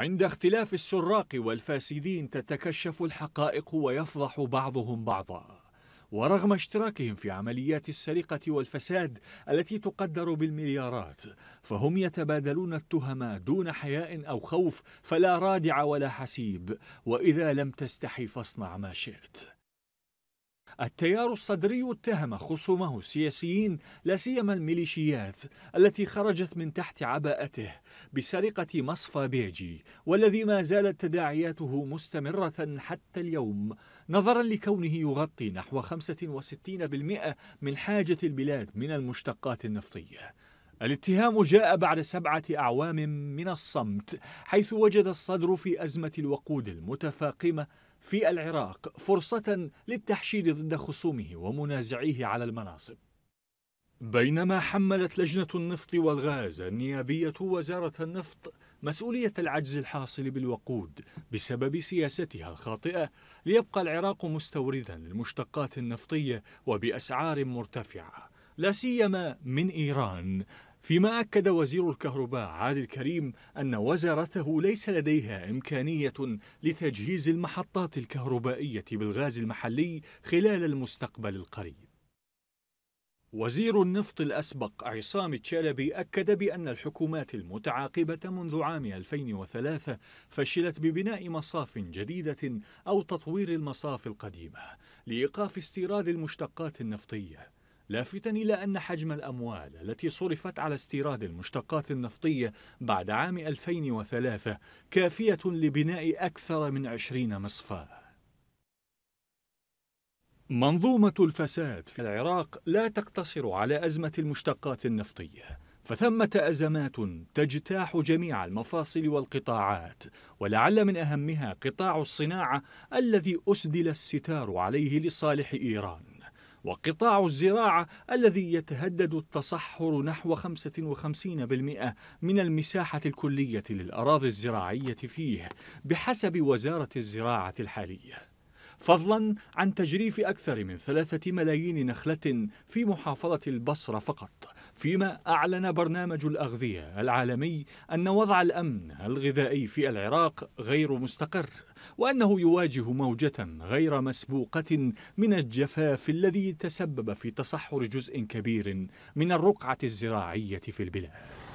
عند اختلاف السراق والفاسدين تتكشف الحقائق ويفضح بعضهم بعضا ورغم اشتراكهم في عمليات السرقة والفساد التي تقدر بالمليارات فهم يتبادلون التهم دون حياء أو خوف فلا رادع ولا حسيب وإذا لم تستحي فاصنع ما شئت التيار الصدري اتهم خصومه السياسيين لا سيما الميليشيات التي خرجت من تحت عباءته بسرقة مصفى بيجي والذي ما زالت تداعياته مستمرة حتى اليوم نظرا لكونه يغطي نحو 65% من حاجة البلاد من المشتقات النفطية الاتهام جاء بعد سبعة أعوام من الصمت حيث وجد الصدر في أزمة الوقود المتفاقمة في العراق فرصة للتحشيد ضد خصومه ومنازعيه على المناصب بينما حملت لجنة النفط والغاز النيابية وزارة النفط مسؤولية العجز الحاصل بالوقود بسبب سياستها الخاطئة ليبقى العراق مستوردا للمشتقات النفطية وبأسعار مرتفعة لا سيما من إيران فيما أكد وزير الكهرباء عادل كريم أن وزارته ليس لديها إمكانية لتجهيز المحطات الكهربائية بالغاز المحلي خلال المستقبل القريب وزير النفط الأسبق عصام تشالبي أكد بأن الحكومات المتعاقبة منذ عام 2003 فشلت ببناء مصاف جديدة أو تطوير المصاف القديمة لإيقاف استيراد المشتقات النفطية لافتا إلى أن حجم الأموال التي صرفت على استيراد المشتقات النفطية بعد عام 2003 كافية لبناء أكثر من 20 مصفاه منظومة الفساد في العراق لا تقتصر على أزمة المشتقات النفطية فثمة أزمات تجتاح جميع المفاصل والقطاعات ولعل من أهمها قطاع الصناعة الذي أسدل الستار عليه لصالح إيران وقطاع الزراعة الذي يتهدد التصحر نحو 55% من المساحة الكلية للأراضي الزراعية فيه بحسب وزارة الزراعة الحالية فضلا عن تجريف أكثر من ثلاثة ملايين نخلة في محافظة البصرة فقط فيما أعلن برنامج الأغذية العالمي أن وضع الأمن الغذائي في العراق غير مستقر وأنه يواجه موجة غير مسبوقة من الجفاف الذي تسبب في تصحر جزء كبير من الرقعة الزراعية في البلاد